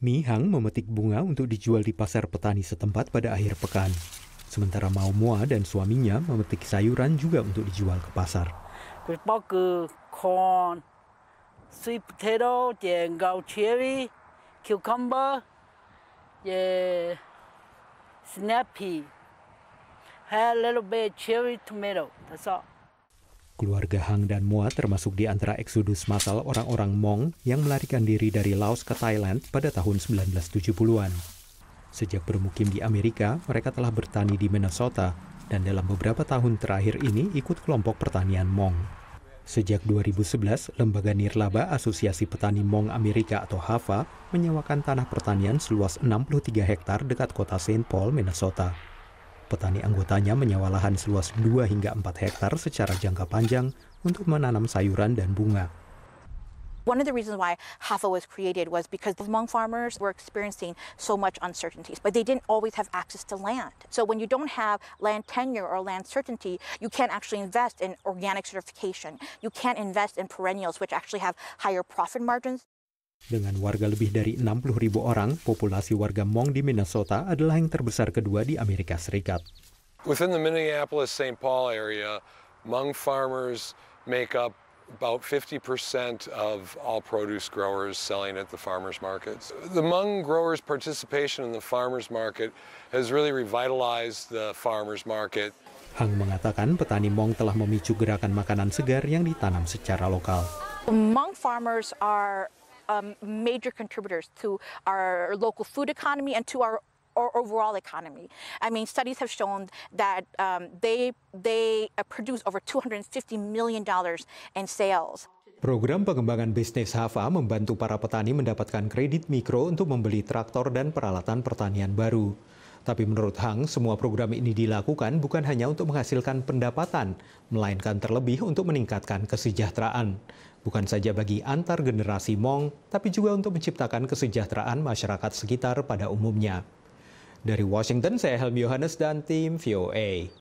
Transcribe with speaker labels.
Speaker 1: Mi Hang memetik bunga untuk dijual di pasar petani setempat pada akhir pekan. Sementara Mao Mua dan suaminya memetik sayuran juga untuk dijual ke pasar.
Speaker 2: corn, sweet potato, cherry, cucumber, snappy, a little bit cherry tomato. That's all.
Speaker 1: Keluarga Hang dan Mua termasuk di antara eksodus masal orang-orang Mong yang melarikan diri dari Laos ke Thailand pada tahun 1970-an. Sejak bermukim di Amerika, mereka telah bertani di Minnesota dan dalam beberapa tahun terakhir ini ikut kelompok pertanian Mong. Sejak 2011, Lembaga Nirlaba Asosiasi Petani Mong Amerika atau HAFA menyewakan tanah pertanian seluas 63 hektar dekat kota Saint Paul, Minnesota. Petani anggotanya menyewa lahan seluas 2 hingga 4 hektar secara jangka panjang untuk menanam sayuran dan bunga.
Speaker 3: One of the reasons why HAFA was created was because the Hmong farmers were experiencing so much uncertainty, but they didn't always have access to land. So when you don't have land tenure or land certainty, you can't actually invest in organic certification. You can't invest in perennials, which actually have higher profit margins.
Speaker 1: Dengan warga lebih dari 60 ribu orang, populasi warga Hmong di Minnesota adalah yang terbesar kedua di Amerika Serikat.
Speaker 4: Within the Minneapolis-St. Paul area, Hmong farmers make up about 50% of all produce growers selling at the farmers markets. The Hmong growers' participation in the farmers market has really revitalized the farmers market.
Speaker 1: Hang mengatakan petani Hmong telah memicu gerakan makanan segar yang ditanam secara lokal.
Speaker 3: Hmong farmers are um, major contributors to our local food economy and to our or overall economy. I mean, studies have shown that um, they they uh, produce over 250 million dollars in sales.
Speaker 1: Program pengembangan bisnis HAFA membantu para petani mendapatkan kredit mikro untuk membeli traktor dan peralatan pertanian baru. Tapi menurut Hang, semua program ini dilakukan bukan hanya untuk menghasilkan pendapatan, melainkan terlebih untuk meningkatkan kesejahteraan. Bukan saja bagi antar generasi Mong, tapi juga untuk menciptakan kesejahteraan masyarakat sekitar pada umumnya. Dari Washington, saya Helmi Yohanes dan tim VOA.